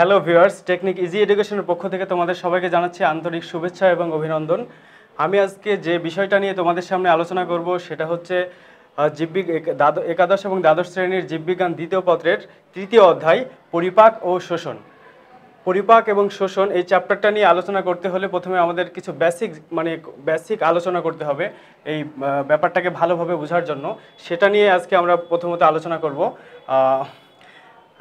hello viewers technique easy এডুকেশনের পক্ষ থেকে তোমাদের সবাইকে জানাচ্ছি আন্তরিক শুভেচ্ছা এবং অভিনন্দন আমি আজকে যে বিষয়টা নিয়ে তোমাদের সামনে আলোচনা করব সেটা হচ্ছে জীববিগ একাদশ এবং দ্বাদশ শ্রেণীর জীববিজ্ঞান দ্বিতীয় পত্রের তৃতীয় অধ্যায় পরিপাক ও শোষণ পরিপাক এবং শোষণ এই চ্যাপ্টারটা নিয়ে আলোচনা করতে হলে প্রথমে আমাদের কিছু বেসিক মানে বেসিক আলোচনা করতে হবে এই ব্যাপারটাকে ভালোভাবে বোঝার জন্য সেটা নিয়ে আজকে আমরা প্রথমত আলোচনা করব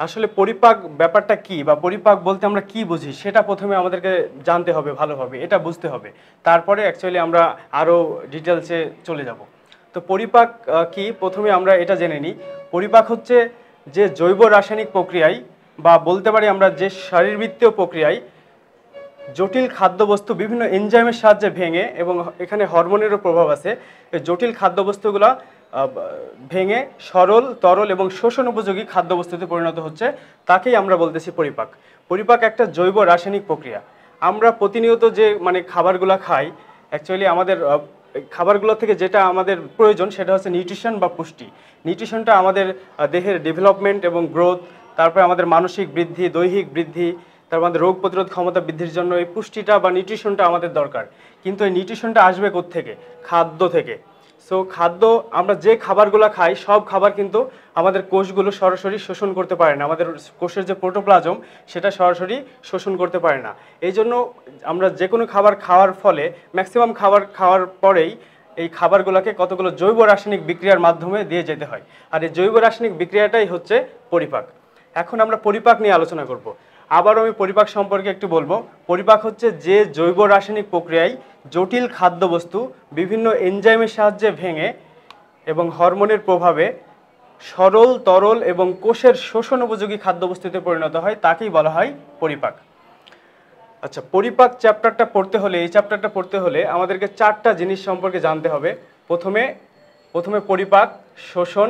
আসলে পরিপাক ব্যাপারটা কি বা পরিপাক বলতে আমরা কি বুঝি সেটা প্রথমে আমাদেরকে জানতে হবে ভালোভাবে এটা বুঝতে হবে তারপরে অ্যাকচুয়ালি আমরা আরও ডিটেলসে চলে যাব তো পরিপাক কি প্রথমে আমরা এটা জেনে নিই পরিপাক হচ্ছে যে জৈব রাসায়নিক প্রক্রিয়ায় বা বলতে পারি আমরা যে শারীরবৃত্তীয় প্রক্রিয়ায় জটিল খাদ্যবস্তু বিভিন্ন এনজাইমের সাহায্যে ভেঙে এবং এখানে হরমোনেরও প্রভাব আছে জটিল খাদ্যবস্তুগুলা ভেঙে সরল তরল এবং শোষণ উপযোগী খাদ্যবস্তুতে পরিণত হচ্ছে তাকেই আমরা বলতেছি পরিপাক পরিপাক একটা জৈব রাসায়নিক প্রক্রিয়া আমরা প্রতিনিয়ত যে মানে খাবারগুলো খাই অ্যাকচুয়ালি আমাদের খাবারগুলো থেকে যেটা আমাদের প্রয়োজন সেটা হচ্ছে নিউট্রিশন বা পুষ্টি নিউট্রিশনটা আমাদের দেহের ডেভেলপমেন্ট এবং গ্রোথ তারপরে আমাদের মানসিক বৃদ্ধি দৈহিক বৃদ্ধি তারপর আমাদের রোগ প্রতিরোধ ক্ষমতা বৃদ্ধির জন্য এই পুষ্টিটা বা নিউট্রিশনটা আমাদের দরকার কিন্তু এই নিউট্রিশনটা আসবে থেকে খাদ্য থেকে সো খাদ্য আমরা যে খাবারগুলো খাই সব খাবার কিন্তু আমাদের কোষগুলো সরাসরি শোষণ করতে পারে না আমাদের কোষের যে প্রোটোপ্লাজম সেটা সরাসরি শোষণ করতে পারে না এই জন্য আমরা যে কোনো খাবার খাওয়ার ফলে ম্যাক্সিমাম খাবার খাওয়ার পরেই এই খাবারগুলোকে কতগুলো জৈব রাসায়নিক বিক্রিয়ার মাধ্যমে দিয়ে যেতে হয় আর এই জৈব রাসায়নিক বিক্রিয়াটাই হচ্ছে পরিপাক এখন আমরা পরিপাক নিয়ে আলোচনা করব আবারও আমি পরিপাক সম্পর্কে একটু বলবো পরিপাক হচ্ছে যে জৈব রাসায়নিক প্রক্রিয়ায় জটিল খাদ্যবস্তু বিভিন্ন এনজাইমের সাহায্যে ভেঙে এবং হরমোনের প্রভাবে সরল তরল এবং কোষের শোষণ উপযোগী খাদ্যবস্তুতে পরিণত হয় তাকেই বলা হয় পরিপাক আচ্ছা পরিপাক চ্যাপ্টারটা পড়তে হলে এই চ্যাপ্টারটা পড়তে হলে আমাদেরকে চারটা জিনিস সম্পর্কে জানতে হবে প্রথমে প্রথমে পরিপাক শোষণ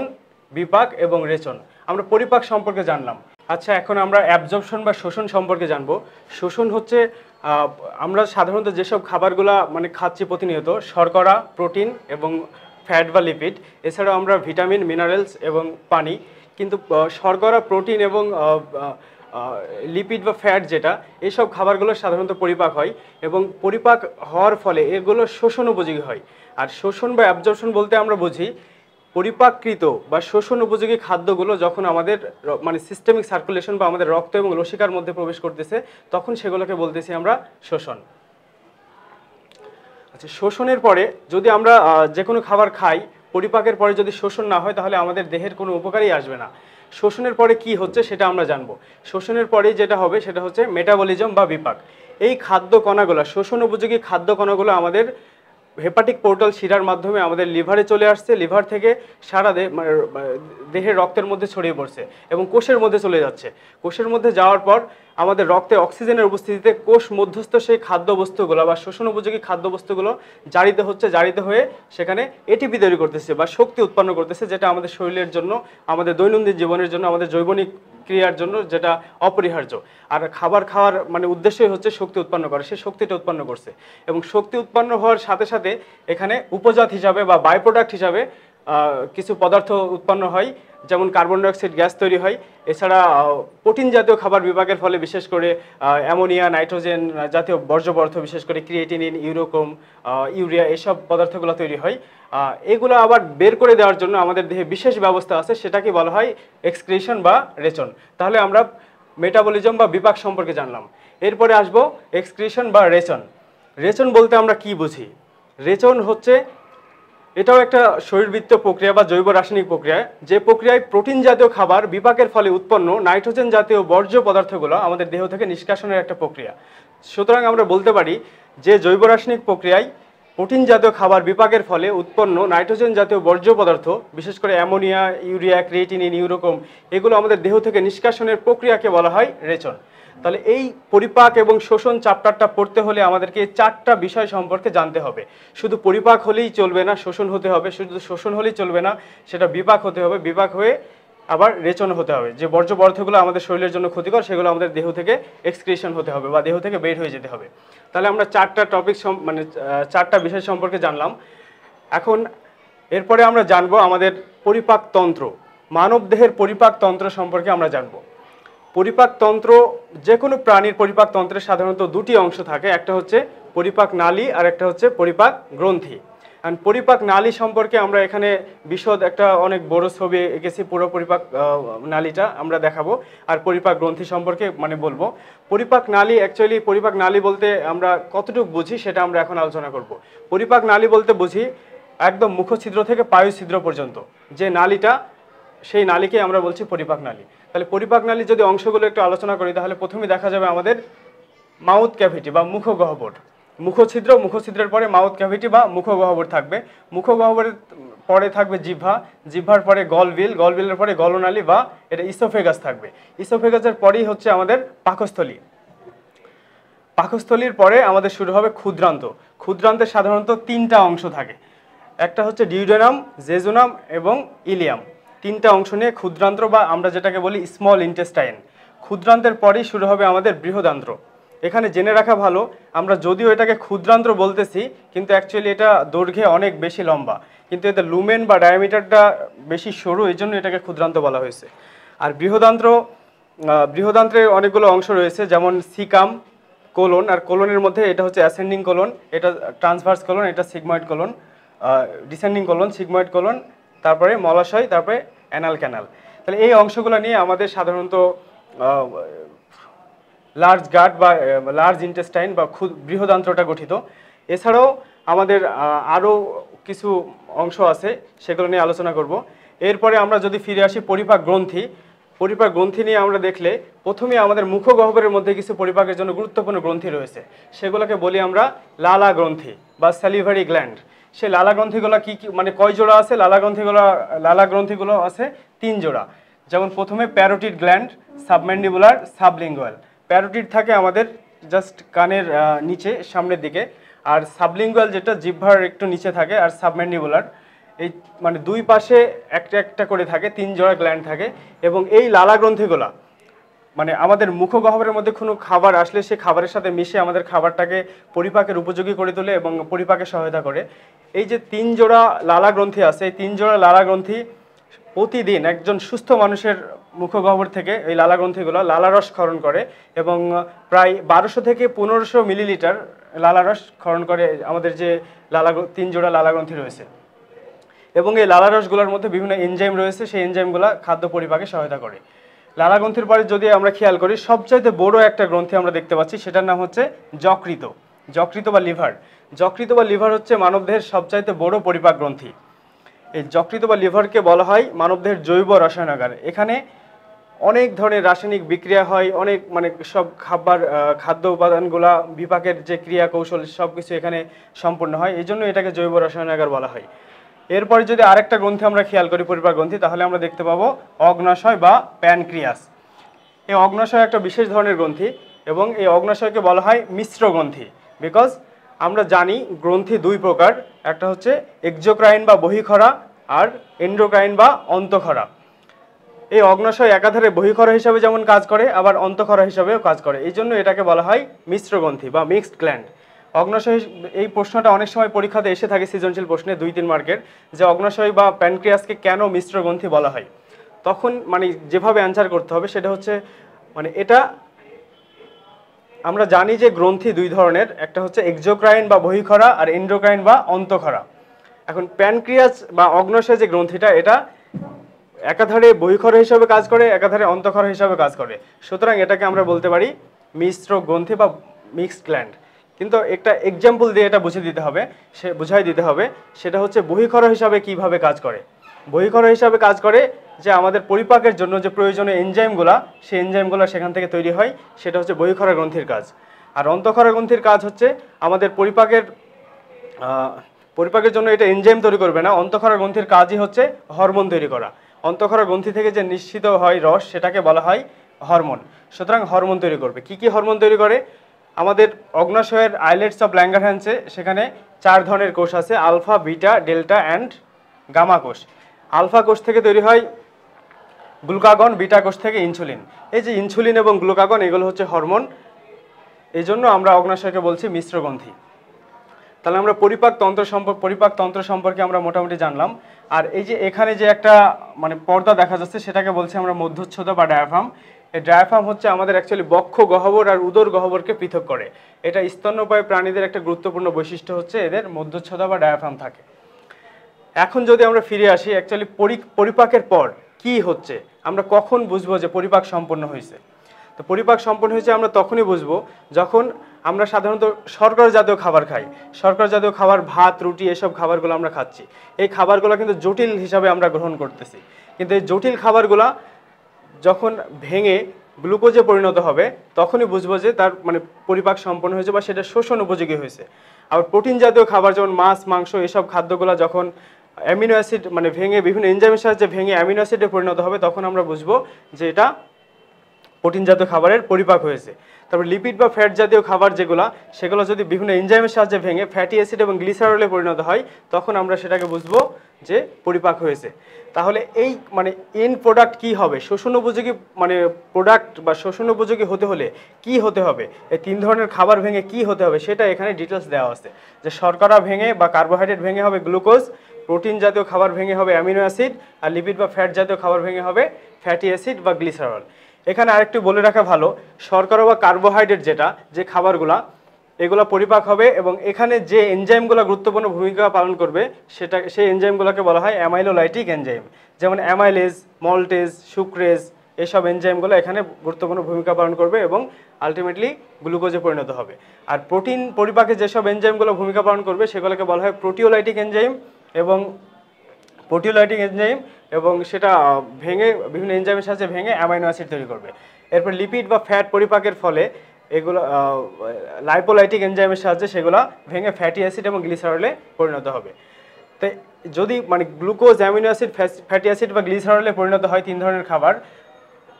বিপাক এবং রেচন আমরা পরিপাক সম্পর্কে জানলাম আচ্ছা এখন আমরা অ্যাবজর্পশন বা শোষণ সম্পর্কে জানবো শোষণ হচ্ছে আমরা সাধারণত যেসব খাবারগুলো মানে খাচ্ছি প্রতিনিয়ত শর্করা প্রোটিন এবং ফ্যাট বা লিপিড এছাড়াও আমরা ভিটামিন মিনারেলস এবং পানি কিন্তু শর্করা প্রোটিন এবং লিপিড বা ফ্যাট যেটা এসব খাবারগুলো সাধারণত পরিপাক হয় এবং পরিপাক হওয়ার ফলে এগুলো শোষণ উপযোগী হয় আর শোষণ বা অ্যাবজর্পশন বলতে আমরা বুঝি পরিপাকৃত বা শোষণ উপযোগী খাদ্যগুলো যখন আমাদের মানে সিস্টেমিক সার্কুলেশন বা আমাদের রক্ত এবং লসিকার মধ্যে প্রবেশ করতেছে তখন সেগুলোকে বলতেছি আমরা শোষণ আচ্ছা শোষণের পরে যদি আমরা যে কোনো খাবার খাই পরিপাকের পরে যদি শোষণ না হয় তাহলে আমাদের দেহের কোনো উপকারই আসবে না শোষণের পরে কি হচ্ছে সেটা আমরা জানবো শোষণের পরে যেটা হবে সেটা হচ্ছে মেটাবলিজম বা বিপাক এই খাদ্য কণাগুলো শোষণ উপযোগী খাদ্য কণাগুলো আমাদের হেপাটিক পোর্টাল শিরার মাধ্যমে আমাদের লিভারে চলে আসছে লিভার থেকে সারা মানে, দেহের রক্তের মধ্যে ছড়িয়ে পড়ছে এবং কোষের মধ্যে চলে যাচ্ছে কোষের মধ্যে যাওয়ার পর আমাদের রক্তে অক্সিজেনের উপস্থিতিতে কোষ মধ্যস্থ সেই খাদ্যবস্তুগুলো বা শোষণ উপযোগী খাদ্যবস্তুগুলো জারিতে হচ্ছে জারিতে হয়ে সেখানে এটিপি তৈরি করতেছে বা শক্তি উৎপন্ন করতেছে যেটা আমাদের শরীরের জন্য আমাদের দৈনন্দিন জীবনের জন্য আমাদের জৈবনিক ক্রিয়ার জন্য যেটা অপরিহার্য আর খাবার খাওয়ার মানে উদ্দেশ্যই হচ্ছে শক্তি উৎপন্ন করা সে শক্তিটা উৎপন্ন করছে এবং শক্তি উৎপন্ন হওয়ার সাথে সাথে এখানে উপজাত হিসাবে বা বাইপ্রোডাক্ট হিসাবে কিছু পদার্থ উৎপন্ন হয় যেমন কার্বন ডাইঅক্সাইড গ্যাস তৈরি হয় এছাড়া প্রোটিন জাতীয় খাবার বিভাগের ফলে বিশেষ করে অ্যামোনিয়া নাইট্রোজেন জাতীয় বর্জ্য পদার্থ বিশেষ করে ক্রিয়েটিনিন ইউরোকম ইউরিয়া এসব পদার্থগুলো তৈরি হয় এগুলো আবার বের করে দেওয়ার জন্য আমাদের দেহে বিশেষ ব্যবস্থা আছে সেটাকে বলা হয় এক্সক্রিশন বা রেচন তাহলে আমরা মেটাবলিজম বা বিপাক সম্পর্কে জানলাম এরপরে আসব এক্সক্রিশন বা রেচন রেচন বলতে আমরা কি বুঝি রেচন হচ্ছে এটাও একটা শরীরবৃত্ত প্রক্রিয়া বা জৈব রাসায়নিক প্রক্রিয়া যে প্রক্রিয়ায় প্রোটিন জাতীয় খাবার বিপাকের ফলে উৎপন্ন নাইট্রোজেন জাতীয় বর্জ্য পদার্থগুলো আমাদের দেহ থেকে নিষ্কাশনের একটা প্রক্রিয়া সুতরাং আমরা বলতে পারি যে জৈব রাসায়নিক প্রক্রিয়ায় প্রোটিন জাতীয় খাবার বিপাকের ফলে উৎপন্ন নাইট্রোজেন জাতীয় বর্জ্য পদার্থ বিশেষ করে অ্যামোনিয়া ইউরিয়া ক্রিয়েটিনিন ইউরোকম এগুলো আমাদের দেহ থেকে নিষ্কাশনের প্রক্রিয়াকে বলা হয় রেচন তাহলে এই পরিপাক এবং শোষণ চ্যাপ্টারটা পড়তে হলে আমাদেরকে এই চারটা বিষয় সম্পর্কে জানতে হবে শুধু পরিপাক হলেই চলবে না শোষণ হতে হবে শুধু শোষণ হলেই চলবে না সেটা বিপাক হতে হবে বিপাক হয়ে আবার রেচন হতে হবে যে বর্জ্য বর্ধগুলো আমাদের শরীরের জন্য ক্ষতিকর সেগুলো আমাদের দেহ থেকে এক্সক্রিশন হতে হবে বা দেহ থেকে বের হয়ে যেতে হবে তাহলে আমরা চারটা টপিক মানে চারটা বিষয় সম্পর্কে জানলাম এখন এরপরে আমরা জানবো আমাদের পরিপাকতন্ত্র মানব দেহের পরিপাকতন্ত্র সম্পর্কে আমরা জানবো পরিপাকতন্ত্র যে কোনো প্রাণীর পরিপাকতন্ত্রের সাধারণত দুটি অংশ থাকে একটা হচ্ছে পরিপাক নালী আর একটা হচ্ছে পরিপাক গ্রন্থি অ্যান্ড পরিপাক নালী সম্পর্কে আমরা এখানে বিশদ একটা অনেক বড় ছবি এঁকেছি পুরো পরিপাক নালীটা আমরা দেখাবো আর পরিপাক গ্রন্থি সম্পর্কে মানে বলবো পরিপাক নালী অ্যাকচুয়ালি পরিপাক নালী বলতে আমরা কতটুকু বুঝি সেটা আমরা এখন আলোচনা করব পরিপাক নালী বলতে বুঝি একদম মুখছিদ্র থেকে পায়ুছিদ্র পর্যন্ত যে নালীটা সেই নালীকে আমরা বলছি পরিপাক নালী তাহলে পরিপাক নালীর যদি অংশগুলো একটু আলোচনা করি তাহলে প্রথমে দেখা যাবে আমাদের মাউথ ক্যাভিটি বা মুখগহ্বর মুখছিদ্র মুখছিদ্রের পরে মাউথ ক্যাভিটি বা মুখগহ্বর থাকবে মুখগহ্বরের পরে থাকবে জিভা জিভার পরে গলবিল গলবিলের পরে গলনালী বা এটা ইসোফেগাস থাকবে ইসোফেগাসের পরেই হচ্ছে আমাদের পাকস্থলী পাকস্থলীর পরে আমাদের শুরু হবে ক্ষুদ্রান্ত ক্ষুদ্রান্তের সাধারণত তিনটা অংশ থাকে একটা হচ্ছে ডিউডেনাম জেজুনাম এবং ইলিয়াম তিনটা অংশ নিয়ে ক্ষুদ্রান্ত্র বা আমরা যেটাকে বলি স্মল ইন্টেস্টাইন ক্ষুদ্রান্তের পরেই শুরু হবে আমাদের বৃহদান্ত্র এখানে জেনে রাখা ভালো আমরা যদিও এটাকে ক্ষুদ্রান্ত্র বলতেছি কিন্তু অ্যাকচুয়ালি এটা দৈর্ঘ্যে অনেক বেশি লম্বা কিন্তু এতে লুমেন বা ডায়ামিটারটা বেশি সরু এই জন্য এটাকে ক্ষুদ্রান্ত বলা হয়েছে আর বৃহদান্ত্র বৃহদান্ত্রের অনেকগুলো অংশ রয়েছে যেমন সিকাম কোলন আর কোলনের মধ্যে এটা হচ্ছে অ্যাসেন্ডিং কোলন এটা ট্রান্সভার্স কোলন এটা sigmoid colon descending colon sigmoid colon তারপরে মলাশয় তারপরে অ্যানাল ক্যানাল তাহলে এই অংশগুলো নিয়ে আমাদের সাধারণত লার্জ গার্ড বা লার্জ ইন্টেস্টাইন বা ক্ষুদ বৃহদান্ত্রটা গঠিত এছাড়াও আমাদের আরও কিছু অংশ আছে সেগুলো নিয়ে আলোচনা করব এরপরে আমরা যদি ফিরে আসি পরিপাক গ্রন্থি পরিপাক গ্রন্থি নিয়ে আমরা দেখলে প্রথমে আমাদের মুখগহ্বরের মধ্যে কিছু পরিপাকের জন্য গুরুত্বপূর্ণ গ্রন্থি রয়েছে সেগুলোকে বলি আমরা লালা গ্রন্থি বা স্যালিভারি গ্ল্যান্ড সে লালা গ্রন্থিগুলো কি মানে কয় জোড়া আছে লালা গ্রন্থিগুলো লালা গ্রন্থিগুলো আছে তিন জোড়া যেমন প্রথমে parotid gland submandibular sublingual parotid থাকে আমাদের জাস্ট কানের নিচে সামনের দিকে আর সাবলিঙ্গুয়াল যেটা জিভার একটু নিচে থাকে আর সাবম্যান্ডিবুলার এই মানে দুই পাশে একটা একটা করে থাকে তিন জোড়া গ্ল্যান্ড থাকে এবং এই লালা গ্রন্থিগুলা মানে আমাদের মুখগহ্বরের মধ্যে কোনো খাবার আসলে সে খাবারের সাথে মিশে আমাদের খাবারটাকে পরিপাকের উপযোগী করে তোলে এবং পরিপাকে সহায়তা করে এই যে তিন জোড়া লালা গ্রন্থি আছে এই তিন জোড়া লালা গ্রন্থি প্রতিদিন একজন সুস্থ মানুষের মুখগহ্বর থেকে এই লালা গ্রন্থিগুলো লালারস খরণ করে এবং প্রায় বারোশো থেকে পনেরোশো মিলিলিটার লালারস খরণ করে আমাদের যে লালা তিন জোড়া লালা গ্রন্থি রয়েছে এবং এই লালারসগুলোর মধ্যে বিভিন্ন এনজাইম রয়েছে সেই এনজাইমগুলো খাদ্য পরিপাকে সহায়তা করে লালা গ্রন্থির পরে যদি আমরা খেয়াল করি সবচাইতে বড় একটা গ্রন্থি আমরা দেখতে পাচ্ছি সেটার নাম হচ্ছে যকৃত যকৃত বা লিভার যকৃত বা লিভার হচ্ছে মানবদেহের সবচাইতে বড় পরিপাক গ্রন্থি এই যকৃত বা লিভারকে বলা হয় মানবদেহের জৈব রসায়নাগার এখানে অনেক ধরনের রাসায়নিক বিক্রিয়া হয় অনেক মানে সব খাবার খাদ্য উপাদানগুলা বিপাকের যে ক্রিয়া কৌশল সব কিছু এখানে সম্পূর্ণ হয় এই জন্য এটাকে জৈব রসায়নাগার বলা হয় এরপরে যদি আরেকটা গ্রন্থি আমরা খেয়াল করি পরিবার গ্রন্থি তাহলে আমরা দেখতে পাবো অগ্নাশয় বা প্যানক্রিয়াস এই অগ্নাশয় একটা বিশেষ ধরনের গ্রন্থি এবং এই অগ্নাশয়কে বলা হয় মিশ্র গ্রন্থি বিকজ আমরা জানি গ্রন্থি দুই প্রকার একটা হচ্ছে এক্সোক্রাইন বা বহিখরা আর এন্ড্রোক্রাইন বা অন্তঃখরা এই অগ্নাশয় একাধারে বহিখরা হিসাবে যেমন কাজ করে আবার অন্তঃখরা হিসাবেও কাজ করে এই জন্য এটাকে বলা হয় মিশ্র গ্রন্থি বা মিক্সড গ্ল্যান্ড অগ্নাশয় এই প্রশ্নটা অনেক সময় পরীক্ষাতে এসে থাকে সৃজনশীল প্রশ্নে দুই তিন মার্কের যে অগ্নাশয় বা প্যানক্রিয়াসকে কেন মিশ্রগ্রন্থি বলা হয় তখন মানে যেভাবে অ্যান্সার করতে হবে সেটা হচ্ছে মানে এটা আমরা জানি যে গ্রন্থি দুই ধরনের একটা হচ্ছে এক্সোক্রাইন বা বহিখরা আর এন্ড্রোক্রাইন বা অন্তখরা এখন প্যানক্রিয়াস বা অগ্নাশয় যে গ্রন্থিটা এটা একাধারে বহিখর হিসাবে কাজ করে একাধারে অন্তঃখর হিসাবে কাজ করে সুতরাং এটাকে আমরা বলতে পারি মিশ্র গ্রন্থি বা মিক্সড গ্ল্যান্ড কিন্তু একটা এক্সাম্পল দিয়ে এটা বুঝে দিতে হবে সে বুঝাই দিতে হবে সেটা হচ্ছে বহিখরা হিসাবে কিভাবে কাজ করে বহিখরা হিসাবে কাজ করে যে আমাদের পরিপাকের জন্য যে প্রয়োজনীয় এনজাইমগুলা সেই এনজাইমগুলো সেখান থেকে তৈরি হয় সেটা হচ্ছে বহিখরা গ্রন্থির কাজ আর অন্তঃখরা গ্রন্থির কাজ হচ্ছে আমাদের পরিপাকের পরিপাকের জন্য এটা এনজাইম তৈরি করবে না অন্তঃখরা গ্রন্থির কাজই হচ্ছে হরমোন তৈরি করা অন্তঃখরা গ্রন্থি থেকে যে নিশ্চিত হয় রস সেটাকে বলা হয় হরমোন সুতরাং হরমোন তৈরি করবে কি কি হরমোন তৈরি করে আমাদের অগ্নাশয়ের আইলেটস অফ ল্যাঙ্গারহ্যান্সে সেখানে চার ধরনের কোষ আছে alpha beta delta and gamma কোষ আলফা কোষ থেকে তৈরি হয় গ্লুকাগন বিটা কোষ থেকে ইনসুলিন এই যে ইনসুলিন এবং গ্লুকাগন এগুলো হচ্ছে হরমোন এই জন্য আমরা অগ্নাশয়কে বলছি মিশ্রগন্ধি তাহলে আমরা পরিপাক তন্ত্র সম্পর্কে পরিপাক তন্ত্র সম্পর্কে আমরা মোটামুটি জানলাম আর এই যে এখানে যে একটা মানে পর্দা দেখা যাচ্ছে সেটাকে বলছি আমরা মধ্যচ্ছদ বা ডায়াফ্রাম এই ডায়াফার্ম হচ্ছে আমাদের অ্যাকচুয়ালি বক্ষ গহ্বর আর উদর গহ্বরকে পৃথক করে এটা স্তন্যপায়ী প্রাণীদের একটা গুরুত্বপূর্ণ বৈশিষ্ট্য হচ্ছে এদের মধ্যচ্ছদা বা ডায়াফার্ম থাকে এখন যদি আমরা ফিরে আসি অ্যাকচুয়ালি পরিপাকের পর কি হচ্ছে আমরা কখন বুঝবো যে পরিপাক সম্পন্ন হয়েছে তো পরিপাক সম্পন্ন হয়েছে আমরা তখনই বুঝবো যখন আমরা সাধারণত সরকার জাতীয় খাবার খাই সরকার জাতীয় খাবার ভাত রুটি এসব খাবারগুলো আমরা খাচ্ছি এই খাবারগুলো কিন্তু জটিল হিসাবে আমরা গ্রহণ করতেছি কিন্তু এই জটিল খাবারগুলো যখন ভেঙে গ্লুকোজে পরিণত হবে তখনই বুঝবো যে তার মানে পরিপাক সম্পন্ন হয়েছে বা সেটা শোষণ উপযোগী হয়েছে আবার প্রোটিন জাতীয় খাবার যেমন মাছ মাংস এসব খাদ্যগুলো যখন অ্যামিনো অ্যাসিড মানে ভেঙে বিভিন্ন এনজামের সাহায্যে ভেঙে অ্যামিনো অ্যাসিডে পরিণত হবে তখন আমরা বুঝবো যে এটা প্রোটিন জাতীয় খাবারের পরিপাক হয়েছে তারপর লিপিড বা ফ্যাট জাতীয় খাবার যেগুলো সেগুলো যদি বিভিন্ন এনজাইমের সাহায্যে ভেঙে ফ্যাটি অ্যাসিড এবং গ্লিসারলে পরিণত হয় তখন আমরা সেটাকে বুঝবো যে পরিপাক হয়েছে তাহলে এই মানে এন প্রোডাক্ট কি হবে শোষণ উপযোগী মানে প্রোডাক্ট বা শোষণ উপযোগী হতে হলে কি হতে হবে এই তিন ধরনের খাবার ভেঙে কি হতে হবে সেটা এখানে ডিটেলস দেওয়া আছে যে শর্করা ভেঙে বা কার্বোহাইড্রেট ভেঙে হবে গ্লুকোজ প্রোটিন জাতীয় খাবার ভেঙে হবে অ্যামিনো অ্যাসিড আর লিপিড বা ফ্যাট জাতীয় খাবার ভেঙে হবে ফ্যাটি অ্যাসিড বা গ্লিসারল এখানে আরেকটু বলে রাখা ভালো শর্করা বা কার্বোহাইড্রেট যেটা যে খাবারগুলা এগুলো পরিপাক হবে এবং এখানে যে এনজাইমগুলো গুরুত্বপূর্ণ ভূমিকা পালন করবে সেটা সেই এনজাইমগুলোকে বলা হয় অ্যামাইলোলাইটিক এনজাইম যেমন অ্যামাইলেজ মল্টেজ সুক্রেজ এসব এনজাইমগুলো এখানে গুরুত্বপূর্ণ ভূমিকা পালন করবে এবং আলটিমেটলি গ্লুকোজে পরিণত হবে আর প্রোটিন পরিপাকে যেসব এনজাইমগুলো ভূমিকা পালন করবে সেগুলোকে বলা হয় প্রোটিওলাইটিক এনজাইম এবং প্রোটিওলাইটিক এনজাইম এবং সেটা ভেঙে বিভিন্ন এনজাইমের সাহায্যে ভেঙে অ্যামাইনো অ্যাসিড তৈরি করবে এরপর লিপিড বা ফ্যাট পরিপাকের ফলে এগুলো লাইপোলাইটিক এনজাইমের সাহায্যে সেগুলো ভেঙে ফ্যাটি অ্যাসিড এবং গ্লিসারলে পরিণত হবে তো যদি মানে glucose amino acid fatty acid বা গ্লিসারলে পরিণত হয় তিন ধরনের খাবার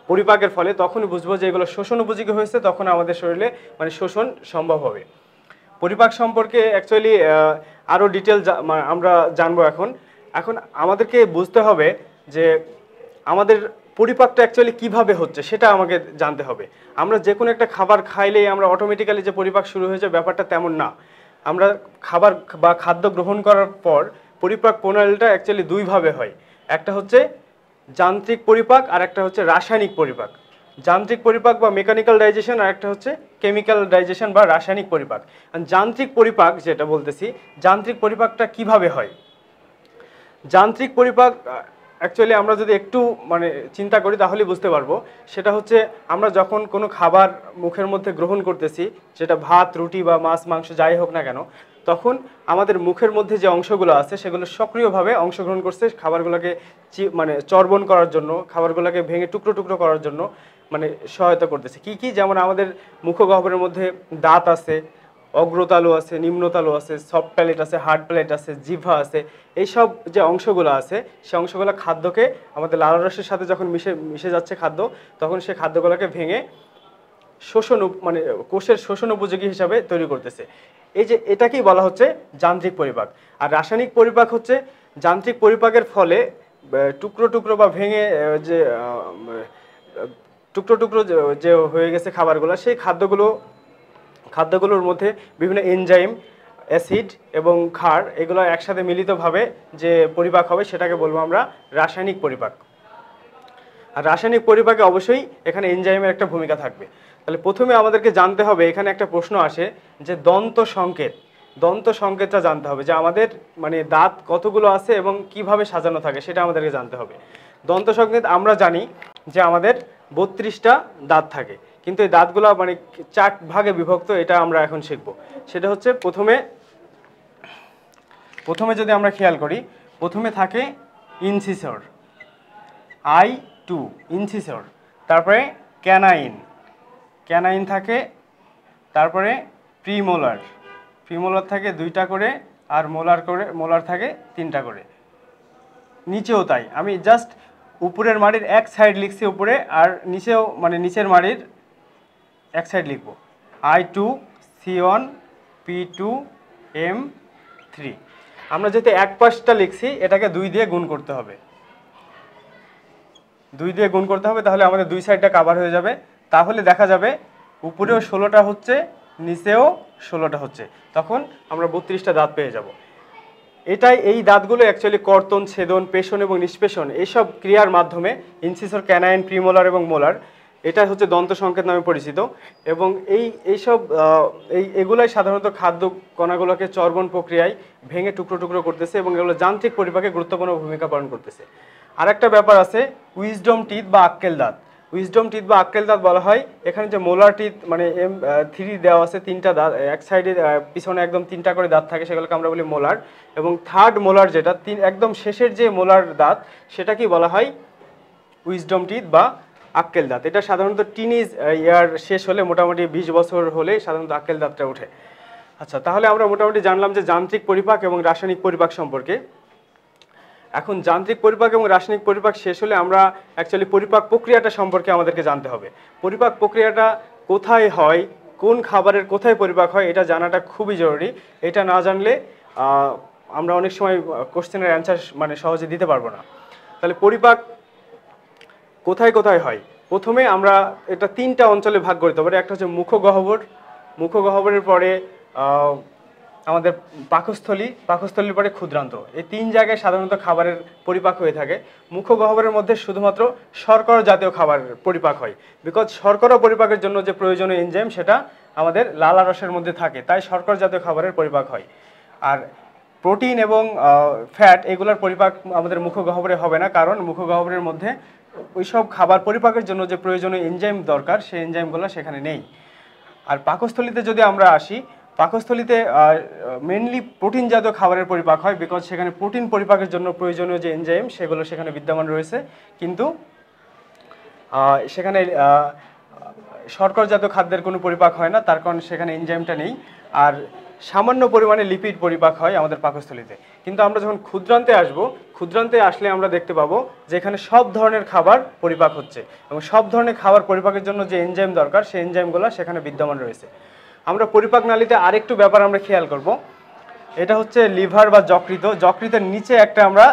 পরিপাকের ফলে তখনই বুঝবো যে এগুলো শোষণ উপযোগী হয়েছে তখন আমাদের শরীরে মানে শোষণ সম্ভব হবে পরিপাক সম্পর্কে অ্যাকচুয়ালি আরও ডিটেল আমরা জানবো এখন এখন আমাদেরকে বুঝতে হবে যে আমাদের পরিপাকটা অ্যাকচুয়ালি কিভাবে হচ্ছে সেটা আমাকে জানতে হবে আমরা যে কোনো একটা খাবার খাইলেই আমরা অটোমেটিক্যালি যে পরিপাক শুরু হয়েছে ব্যাপারটা তেমন না আমরা খাবার বা খাদ্য গ্রহণ করার পর পরিপাক প্রণালীটা অ্যাকচুয়ালি দুইভাবে হয় একটা হচ্ছে যান্ত্রিক পরিপাক আর একটা হচ্ছে রাসায়নিক পরিপাক যান্ত্রিক পরিপাক বা মেকানিক্যাল ডাইজেশন আর একটা হচ্ছে কেমিক্যাল ডাইজেশন বা রাসায়নিক পরিপাক যান্ত্রিক পরিপাক যেটা বলতেছি যান্ত্রিক পরিপাকটা কিভাবে হয় যান্ত্রিক পরিপাক অ্যাকচুয়ালি আমরা যদি একটু মানে চিন্তা করি তাহলে বুঝতে পারবো সেটা হচ্ছে আমরা যখন কোনো খাবার মুখের মধ্যে গ্রহণ করতেছি সেটা ভাত রুটি বা মাছ মাংস যাই হোক না কেন তখন আমাদের মুখের মধ্যে যে অংশগুলো আছে সেগুলো সক্রিয়ভাবে অংশগ্রহণ করছে খাবারগুলোকে মানে চর্বণ করার জন্য খাবারগুলোকে ভেঙে টুকরো টুকরো করার জন্য মানে সহায়তা করতেছে কি কি যেমন আমাদের মুখগহ্বরের মধ্যে দাঁত আছে অগ্রতালু আছে নিম্নতালু আছে সফট প্যালেট আছে হার্ড প্যালেট আছে জিভা আছে এইসব যে অংশগুলো আছে সে অংশগুলো খাদ্যকে আমাদের লাল রসের সাথে যখন মিশে মিশে যাচ্ছে খাদ্য তখন সে খাদ্যগুলোকে ভেঙে শোষণ মানে কোষের শোষণ উপযোগী হিসাবে তৈরি করতেছে এই যে এটাকেই বলা হচ্ছে যান্ত্রিক পরিপাক আর রাসায়নিক পরিপাক হচ্ছে যান্ত্রিক পরিপাকের ফলে টুকরো টুকরো বা ভেঙে যে টুকরো টুকরো যে হয়ে গেছে খাবারগুলো সেই খাদ্যগুলো খাদ্যগুলোর মধ্যে বিভিন্ন এনজাইম অ্যাসিড এবং ক্ষার এগুলো একসাথে মিলিতভাবে যে পরিপাক হবে সেটাকে বলবো আমরা রাসায়নিক পরিপাক আর রাসায়নিক পরিপাকে অবশ্যই এখানে এনজাইমের একটা ভূমিকা থাকবে তাহলে প্রথমে আমাদেরকে জানতে হবে এখানে একটা প্রশ্ন আসে যে দন্ত সংকেত দন্ত সংকেতটা জানতে হবে যে আমাদের মানে দাঁত কতগুলো আছে এবং কিভাবে সাজানো থাকে সেটা আমাদেরকে জানতে হবে দন্ত সংকেত আমরা জানি যে আমাদের বত্রিশটা দাঁত থাকে কিন্তু এই দাঁতগুলো মানে চার ভাগে বিভক্ত এটা আমরা এখন শিখব সেটা হচ্ছে প্রথমে প্রথমে যদি আমরা খেয়াল করি প্রথমে থাকে ইনসিসর আই টু ইনসিসর তারপরে ক্যানাইন ক্যানাইন থাকে তারপরে প্রিমোলার প্রিমোলার থাকে দুইটা করে আর মোলার করে মোলার থাকে তিনটা করে নিচেও তাই আমি জাস্ট উপরের মাড়ির এক সাইড লিখছি উপরে আর নিচেও মানে নিচের মাড়ির এক সাইড লিখব I two C one P two M three আমরা যেহেতু এক পাশটা লিখছি এটাকে দুই দিয়ে গুণ করতে হবে দুই দিয়ে গুণ করতে হবে তাহলে আমাদের দুই সাইডটা কাভার হয়ে যাবে তাহলে দেখা যাবে উপরেও ষোলোটা হচ্ছে নিচেও ষোলোটা হচ্ছে তখন আমরা বত্রিশটা দাঁত পেয়ে যাব এটাই এই দাঁতগুলো অ্যাকচুয়ালি কর্তন ছেদন পেষণ এবং নিষ্পেষণ এইসব ক্রিয়ার মাধ্যমে ইনসিসর ক্যানাইন প্রিমোলার এবং মোলার এটা হচ্ছে দন্ত সংকেত নামে পরিচিত এবং এই এইসব এই এগুলাই সাধারণত খাদ্য কণাগুলোকে চর্বণ প্রক্রিয়ায় ভেঙে টুকরো টুকরো করতেছে এবং এগুলো যান্ত্রিক পরিপাকে গুরুত্বপূর্ণ ভূমিকা পালন করতেছে আরেকটা ব্যাপার আছে উইজডম টিথ বা আক্কেল দাঁত উইজডম টিথ বা আক্কেল দাঁত বলা হয় এখানে যে মোলার টিথ মানে এম থ্রি দেওয়া আছে তিনটা দাঁত এক সাইডে পিছনে একদম তিনটা করে দাঁত থাকে সেগুলোকে আমরা বলি মোলার এবং থার্ড মোলার যেটা তিন একদম শেষের যে মোলার দাঁত সেটাকেই বলা হয় উইজডম টিথ বা আক্কেল দাঁত এটা সাধারণত টিনিজ ইয়ার শেষ হলে মোটামুটি বিশ বছর হলে সাধারণত আক্কেল দাঁতটা ওঠে আচ্ছা তাহলে আমরা মোটামুটি জানলাম যে যান্ত্রিক পরিপাক এবং রাসায়নিক পরিপাক সম্পর্কে এখন যান্ত্রিক পরিপাক এবং রাসায়নিক পরিপাক শেষ হলে আমরা অ্যাকচুয়ালি পরিপাক প্রক্রিয়াটা সম্পর্কে আমাদেরকে জানতে হবে পরিপাক প্রক্রিয়াটা কোথায় হয় কোন খাবারের কোথায় পরিপাক হয় এটা জানাটা খুবই জরুরি এটা না জানলে আমরা অনেক সময় কোশ্চেনের অ্যান্সার মানে সহজে দিতে পারবো না তাহলে পরিপাক কোথায় কোথায় হয় প্রথমে আমরা এটা তিনটা অঞ্চলে ভাগ করতে পারি একটা হচ্ছে মুখগহ্বর মুখগহ্বরের পরে আমাদের পাকস্থলী পাকস্থলীর পরে ক্ষুদ্রান্ত এই তিন জায়গায় সাধারণত খাবারের পরিপাক হয়ে থাকে মুখগহ্বরের মধ্যে শুধুমাত্র শর্করা জাতীয় খাবার পরিপাক হয় বিকজ শর্করা পরিপাকের জন্য যে প্রয়োজনীয় এনজাইম সেটা আমাদের লালা রসের মধ্যে থাকে তাই শর্করা জাতীয় খাবারের পরিপাক হয় আর প্রোটিন এবং ফ্যাট এগুলোর পরিপাক আমাদের মুখগহ্বরে হবে না কারণ মুখগহ্বরের মধ্যে ওই সব খাবার পরিপাকের জন্য যে প্রয়োজনীয় এনজাইম দরকার সেই এনজাইমগুলো সেখানে নেই আর পাকস্থলিতে যদি আমরা আসি পাকস্থলিতে মেনলি প্রোটিন জাতীয় খাবারের পরিপাক হয় বিকজ সেখানে প্রোটিন পরিপাকের জন্য প্রয়োজনীয় যে এনজাইম সেগুলো সেখানে বিদ্যমান রয়েছে কিন্তু সেখানে শর্কর জাতীয় খাদ্যের কোনো পরিপাক হয় না তার কারণ সেখানে এনজাইমটা নেই আর সামান্য পরিমাণে লিপিড পরিপাক হয় আমাদের পাকস্থলিতে কিন্তু আমরা যখন ক্ষুদ্রান্তে আসব ক্ষুদ্রান্তে আসলে আমরা দেখতে পাবো যে এখানে সব ধরনের খাবার পরিপাক হচ্ছে এবং সব ধরনের খাবার পরিপাকের জন্য যে এনজাইম দরকার সেই এনজাইমগুলো সেখানে বিদ্যমান রয়েছে আমরা পরিপাক নালীতে আরেকটু ব্যাপার আমরা খেয়াল করব এটা হচ্ছে লিভার বা যকৃত যকৃতের নিচে একটা আমরা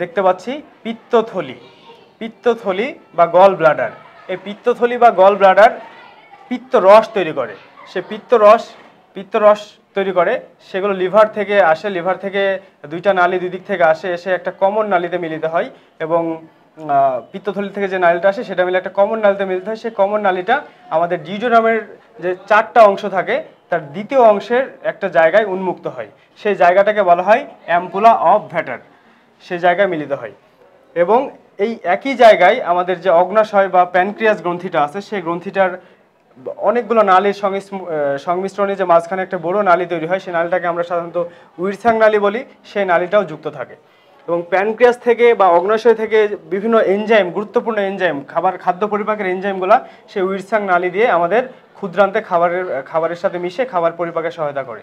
দেখতে পাচ্ছি পিত্তথলি পিত্তথলি বা গল ব্লাডার এই পিত্তথলি বা গল ব্লাডার পিত্তরস তৈরি করে সে পিত্তরস পিত্তরস তৈরি করে সেগুলো লিভার থেকে আসে লিভার থেকে দুইটা নালি দুই দিক থেকে আসে এসে একটা কমন নালিতে মিলিত হয় এবং পিত্তথলি থেকে যে নালিটা আসে সেটা মিলে একটা কমন নালিতে মিলিত হয় সেই কমন নালিটা আমাদের ডিউডোরামের যে চারটা অংশ থাকে তার দ্বিতীয় অংশের একটা জায়গায় উন্মুক্ত হয় সেই জায়গাটাকে বলা হয় অ্যাম্পুলা অফ ভ্যাটার সেই জায়গায় মিলিত হয় এবং এই একই জায়গায় আমাদের যে অগ্নাশয় বা প্যানক্রিয়াস গ্রন্থিটা আছে সেই গ্রন্থিটার অনেকগুলো নালীর সংমিশ্রণে যে মাঝখানে একটা বড় নালী তৈরি হয় সেই নালীটাকে আমরা সাধারণত উইরসাং নালী বলি সেই নালীটাও যুক্ত থাকে এবং প্যানক্রিয়াস থেকে বা অগ্নাশয় থেকে বিভিন্ন এনজাইম গুরুত্বপূর্ণ এনজাইম খাবার খাদ্য পরিপাকের এনজাইমগুলো সেই উইরসাং নালী দিয়ে আমাদের ক্ষুদ্রান্তে খাবারের খাবারের সাথে মিশে খাবার পরিপাকে সহায়তা করে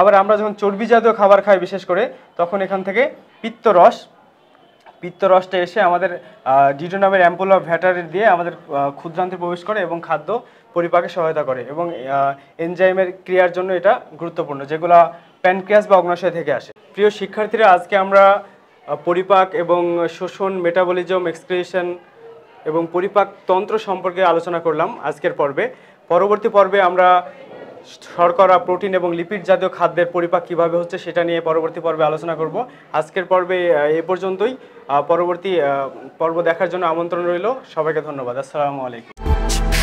আবার আমরা যখন চর্বি জাতীয় খাবার খাই বিশেষ করে তখন এখান থেকে পিত্তরস পিত্তরসটা এসে আমাদের ডিটোনামের অ্যাম্পুলা ভ্যাটারে দিয়ে আমাদের ক্ষুদ্রান্তে প্রবেশ করে এবং খাদ্য পরিপাকে সহায়তা করে এবং এনজাইমের ক্রিয়ার জন্য এটা গুরুত্বপূর্ণ যেগুলো প্যানক্রিয়াস বা অগ্নাশয় থেকে আসে প্রিয় শিক্ষার্থীরা আজকে আমরা পরিপাক এবং শোষণ মেটাবলিজম এক্সক্রিয়েশন এবং পরিপাক তন্ত্র সম্পর্কে আলোচনা করলাম আজকের পর্বে পরবর্তী পর্বে আমরা শর্করা প্রোটিন এবং লিপিড জাতীয় খাদ্যের পরিপাক কিভাবে হচ্ছে সেটা নিয়ে পরবর্তী পর্বে আলোচনা করব আজকের পর্বে এ পর্যন্তই পরবর্তী পর্ব দেখার জন্য আমন্ত্রণ রইল সবাইকে ধন্যবাদ আসসালামু আলাইকুম